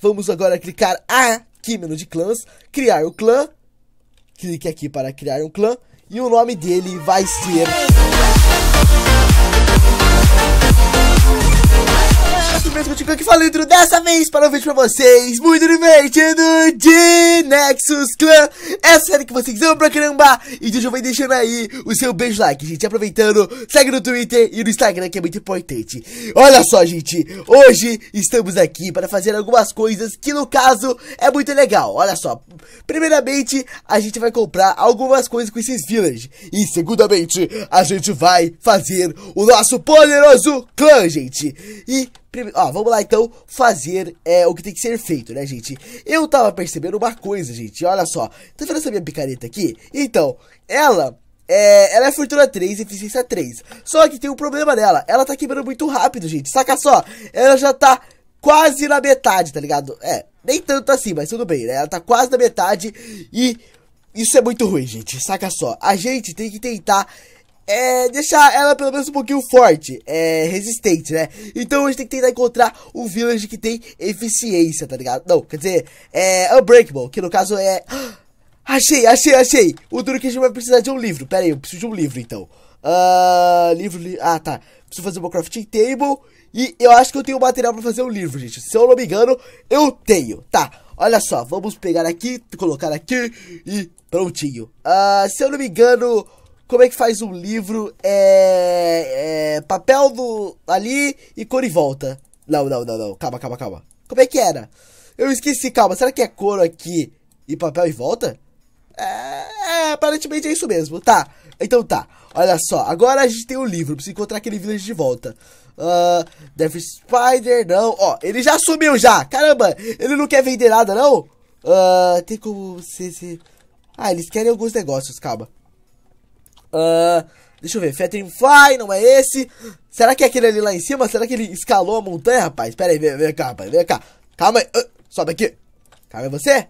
Vamos agora clicar aqui, menu de clãs, criar o clã. Clique aqui para criar um clã. E o nome dele vai ser... Brasil aqui falando dessa vez para um vídeo pra vocês muito divertido de Nexus Clan. É sério que vocês amam pra caramba. E hoje eu vou deixando aí o seu beijo like, gente. Aproveitando, segue no Twitter e no Instagram que é muito importante. Olha só, gente. Hoje estamos aqui para fazer algumas coisas que no caso é muito legal. Olha só. Primeiramente, a gente vai comprar algumas coisas com esses village. E segundamente, a gente vai fazer o nosso poderoso clã, gente. E ah, vamos lá então fazer é, o que tem que ser feito, né, gente? Eu tava percebendo uma coisa, gente. Olha só. Tá vendo essa minha picareta aqui? Então, ela é, ela é fortuna 3 eficiência 3. Só que tem um problema nela Ela tá quebrando muito rápido, gente. Saca só. Ela já tá quase na metade, tá ligado? É, nem tanto assim, mas tudo bem, né? Ela tá quase na metade e isso é muito ruim, gente. Saca só. A gente tem que tentar é, deixar ela pelo menos um pouquinho forte, é, resistente, né? Então a gente tem que tentar encontrar o village que tem eficiência, tá ligado? Não, quer dizer, é Unbreakable, que no caso é... Achei, achei, achei! O duro que a gente vai precisar de um livro, pera aí, eu preciso de um livro então. Uh, livro, li... ah tá, preciso fazer uma crafting table e eu acho que eu tenho material pra fazer um livro, gente. Se eu não me engano, eu tenho, tá? Olha só, vamos pegar aqui, colocar aqui e prontinho. Uh, se eu não me engano como é que faz um livro é, é, papel do ali e cor e volta. Não, não, não, não. Calma, calma, calma. Como é que era? Eu esqueci, calma. Será que é couro aqui e papel e volta? É, é, aparentemente é isso mesmo. Tá. Então tá. Olha só. Agora a gente tem o um livro. precisa encontrar aquele vilão de volta. Uh, Death Spider, não. Ó, ele já sumiu já. Caramba, ele não quer vender nada, não? Uh, tem como... Se, se... Ah, eles querem alguns negócios, calma. Uh, deixa eu ver, Fettering Fly, não é esse. Será que é aquele ali lá em cima? Será que ele escalou a montanha, rapaz? Pera aí, vem, vem cá, rapaz, vem cá. Calma aí, uh, sobe aqui. Calma, é você?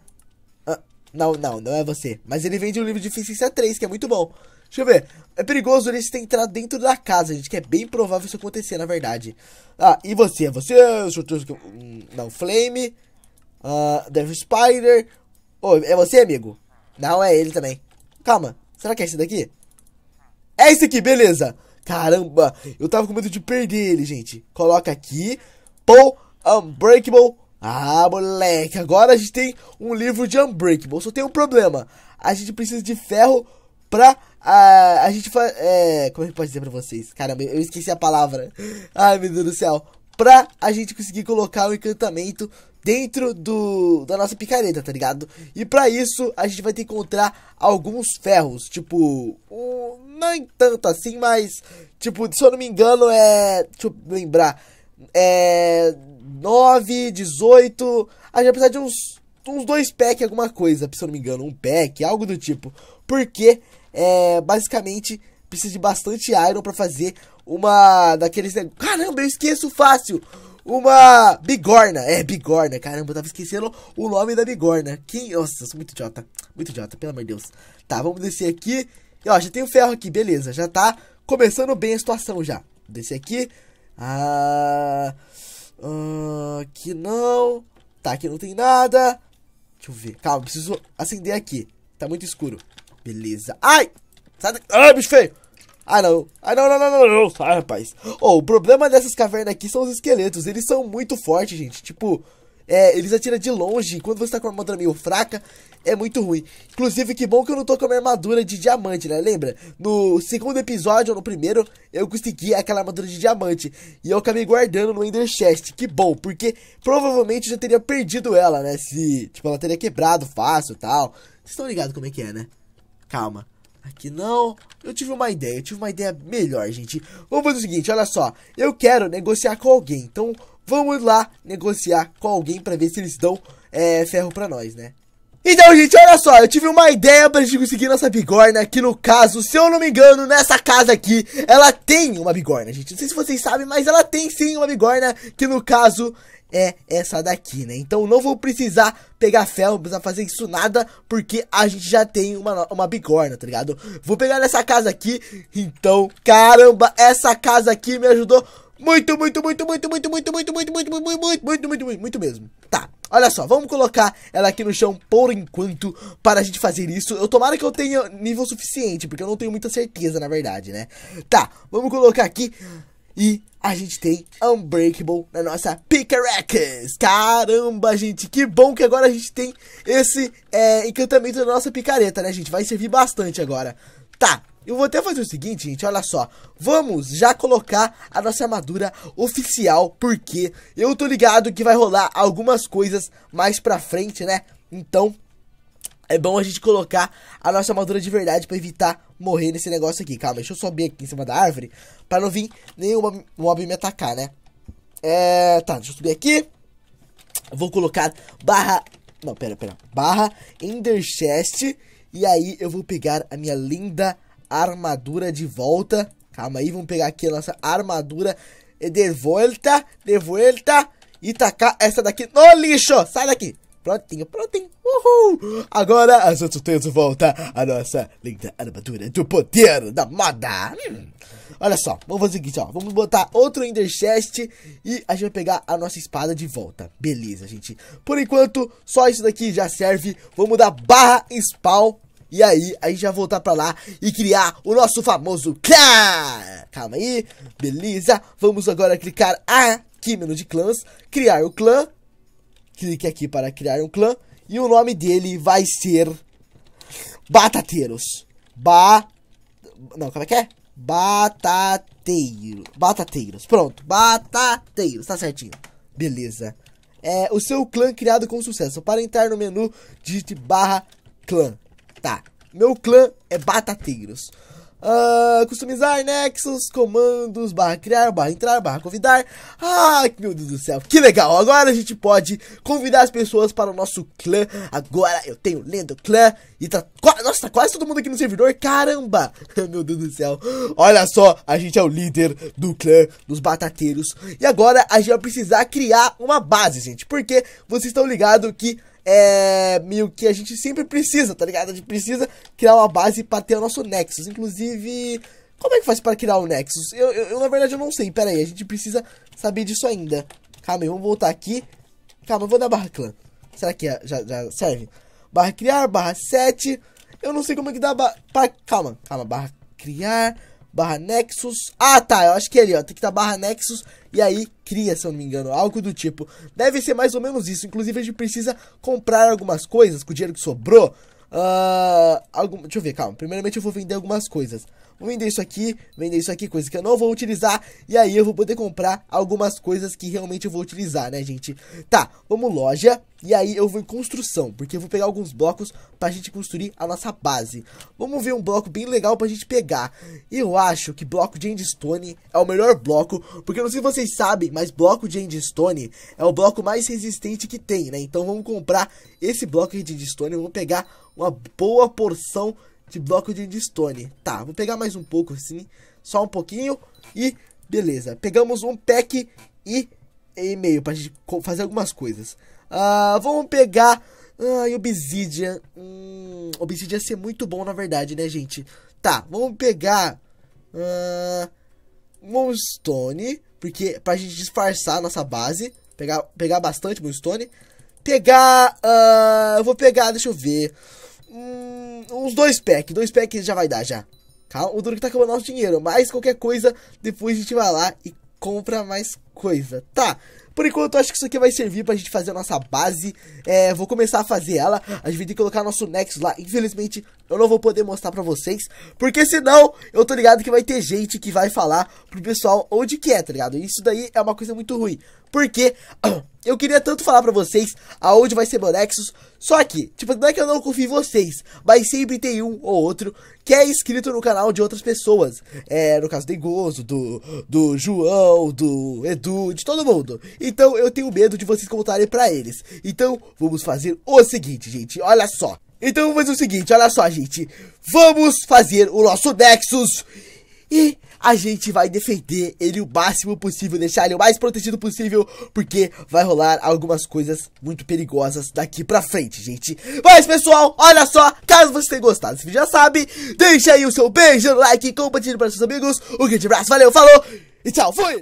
Uh, não, não, não é você. Mas ele vende um livro de eficiência 3, que é muito bom. Deixa eu ver. É perigoso eles ter entrar dentro da casa, gente, que é bem provável isso acontecer, na verdade. Ah, e você? É você. Hum, não, Flame. Uh, Devil Spider. Oh, é você, amigo? Não, é ele também. Calma, será que é esse daqui? É esse aqui, beleza. Caramba, eu tava com medo de perder ele, gente. Coloca aqui. Paul Unbreakable. Ah, moleque, agora a gente tem um livro de Unbreakable. Só tem um problema. A gente precisa de ferro pra... Ah, a gente faz... É, como é que pode dizer pra vocês? Caramba, eu esqueci a palavra. Ai, meu Deus do céu. Pra a gente conseguir colocar o um encantamento dentro do, da nossa picareta, tá ligado? E para isso, a gente vai ter que encontrar alguns ferros, tipo, um, nem tanto assim, mas. Tipo, se eu não me engano, é. Deixa eu lembrar. É. 9, 18. A gente vai precisar de uns. Uns dois packs, alguma coisa, se eu não me engano. Um pack, algo do tipo. Porque, é, basicamente, precisa de bastante iron para fazer uma daqueles. Caramba, eu esqueço fácil! Uma bigorna, é bigorna, caramba, eu tava esquecendo o nome da bigorna. Quem, nossa, sou muito idiota, muito idiota, pelo amor de Deus. Tá, vamos descer aqui e ó, já tem o ferro aqui, beleza. Já tá começando bem a situação já. Desse aqui. Ah, ah, aqui não. Tá, aqui não tem nada. Deixa eu ver. Calma, preciso acender aqui. Tá muito escuro. Beleza. Ai! Sai daqui. Ai, bicho feio! Ah, não. Ah, não, não, não, não, não. Sai, rapaz. Oh, o problema dessas cavernas aqui são os esqueletos. Eles são muito fortes, gente. Tipo, é, eles atiram de longe, quando você tá com uma armadura meio fraca, é muito ruim. Inclusive, que bom que eu não tô com a minha armadura de diamante, né? Lembra? No segundo episódio, ou no primeiro, eu consegui aquela armadura de diamante. E eu acabei guardando no Ender Chest. Que bom, porque provavelmente eu já teria perdido ela, né? Se, tipo, ela teria quebrado fácil e tal. Vocês estão ligados como é que é, né? Calma. Aqui não. Eu tive uma ideia, eu tive uma ideia melhor, gente. Vamos fazer o seguinte, olha só. Eu quero negociar com alguém, então... Vamos lá negociar com alguém para ver se eles dão é, ferro para nós, né? Então, gente, olha só, eu tive uma ideia pra gente conseguir nossa bigorna, que no caso, se eu não me engano, nessa casa aqui, ela tem uma bigorna, gente. Não sei se vocês sabem, mas ela tem sim uma bigorna, que no caso é essa daqui, né? Então não vou precisar pegar ferro, não precisar fazer isso nada, porque a gente já tem uma, uma bigorna, tá ligado? Vou pegar nessa casa aqui, então, caramba, essa casa aqui me ajudou muito, muito, muito, muito, muito, muito, muito, muito, muito, muito, muito, muito, muito, muito, muito, muito mesmo. Tá. Olha só, vamos colocar ela aqui no chão por enquanto para a gente fazer isso. Eu tomara que eu tenha nível suficiente, porque eu não tenho muita certeza, na verdade, né? Tá, vamos colocar aqui e a gente tem Unbreakable na nossa Picarex. Caramba, gente, que bom que agora a gente tem esse é, encantamento da nossa picareta, né, gente? Vai servir bastante agora. Tá, eu vou até fazer o seguinte, gente, olha só. Vamos já colocar a nossa armadura oficial, porque eu tô ligado que vai rolar algumas coisas mais pra frente, né? Então, é bom a gente colocar a nossa armadura de verdade pra evitar morrer nesse negócio aqui. Calma, deixa eu subir aqui em cima da árvore pra não vir nenhum mob me atacar, né? É, tá, deixa eu subir aqui. Vou colocar barra... Não, pera, pera. Barra Ender Chest. E aí eu vou pegar a minha linda armadura de volta. Calma aí, vamos pegar aqui a nossa armadura de volta, de volta. E tacar essa daqui no lixo. Sai daqui. Prontinho, prontinho. Uhul. Agora as outras tem de volta a nossa linda armadura do poder da moda. Hum. Olha só, vamos fazer o seguinte, ó. Vamos botar outro Ender Chest e a gente vai pegar a nossa espada de volta. Beleza, gente. Por enquanto, só isso daqui já serve. Vamos dar barra spawn e aí, a gente vai voltar pra lá e criar o nosso famoso clã. Calma aí, beleza. Vamos agora clicar aqui, menu de clãs, criar o clã. Clique aqui para criar um clã. E o nome dele vai ser Batateiros. Ba... Não, como é que é? Batateiro. Batateiros. Pronto. Batateiros. Tá certinho. Beleza. É o seu clã criado com sucesso. Para entrar no menu, digite barra clã. Tá, meu clã é Batateiros. Uh, customizar nexos, comandos, barra criar, barra entrar, barra convidar. Ah, meu Deus do céu, que legal! Agora a gente pode convidar as pessoas para o nosso clã. Agora eu tenho lendo clã e tá. Nossa, tá quase todo mundo aqui no servidor. Caramba! meu Deus do céu, olha só, a gente é o líder do clã dos batateiros. E agora a gente vai precisar criar uma base, gente, porque vocês estão ligados que é meio que a gente sempre precisa, tá ligado? A gente precisa criar uma base para ter o nosso Nexus. Inclusive, como é que faz para criar o Nexus? Eu, eu, eu, na verdade, eu não sei. Pera aí, a gente precisa saber disso ainda. Calma aí, vamos voltar aqui. Calma, eu vou dar barra clã. Será que é, já, já serve? Barra criar, barra 7. Eu não sei como é que dá barra... Calma, calma, barra criar barra Nexus. Ah, tá, eu acho que é ali, ó, tem que estar tá barra Nexus e aí cria, se eu não me engano, algo do tipo. Deve ser mais ou menos isso, inclusive a gente precisa comprar algumas coisas com o dinheiro que sobrou. Uh, algum, deixa eu ver, calma. Primeiramente eu vou vender algumas coisas. Vou vender isso aqui, vender isso aqui, coisa que eu não vou utilizar. E aí eu vou poder comprar algumas coisas que realmente eu vou utilizar, né, gente? Tá, vamos loja. E aí eu vou em construção, porque eu vou pegar alguns blocos pra gente construir a nossa base. Vamos ver um bloco bem legal pra gente pegar. Eu acho que bloco de endstone é o melhor bloco, porque eu não sei se vocês sabem, mas bloco de endstone é o bloco mais resistente que tem, né? Então vamos comprar esse bloco de endstone, vamos pegar uma boa porção de bloco de endstone. Tá, vou pegar mais um pouco assim, só um pouquinho e beleza. Pegamos um pack e e-mail pra gente fazer algumas coisas. Ah, vamos pegar. Ai, ah, Obsidian. Hum, Obsidian ser muito bom, na verdade, né, gente? Tá, vamos pegar. Uh, Moonstone. Porque pra gente disfarçar a nossa base. Pegar, pegar bastante Moonstone. Pegar. Ah, eu vou pegar, deixa eu ver. Hum, uns dois packs. Dois packs já vai dar já. Calma, o duro que tá acabando nosso dinheiro. Mas qualquer coisa, depois a gente vai lá e compra mais coisa. Tá. Por enquanto, acho que isso aqui vai servir pra gente fazer a nossa base. É, vou começar a fazer ela. A gente vai colocar nosso Nexus lá. Infelizmente, eu não vou poder mostrar pra vocês. Porque senão, eu tô ligado que vai ter gente que vai falar pro pessoal onde que é, tá ligado? isso daí é uma coisa muito ruim. Porque eu queria tanto falar pra vocês aonde vai ser meu Nexus. Só que, tipo, não é que eu não confio em vocês, mas sempre tem um ou outro que é inscrito no canal de outras pessoas. É, no caso do Gozo, do, do João, do Edu, de todo mundo. Então eu tenho medo de vocês contarem pra eles. Então vamos fazer o seguinte, gente. Olha só. Então vamos fazer o seguinte, olha só, gente. Vamos fazer o nosso Nexus e a gente vai defender ele o máximo possível, deixar ele o mais protegido possível, porque vai rolar algumas coisas muito perigosas daqui pra frente, gente. Mas, pessoal, olha só, caso você tenha gostado desse vídeo, já sabe, deixa aí o seu beijo, like, compartilhe para seus amigos. Um grande abraço, valeu, falou e tchau, fui!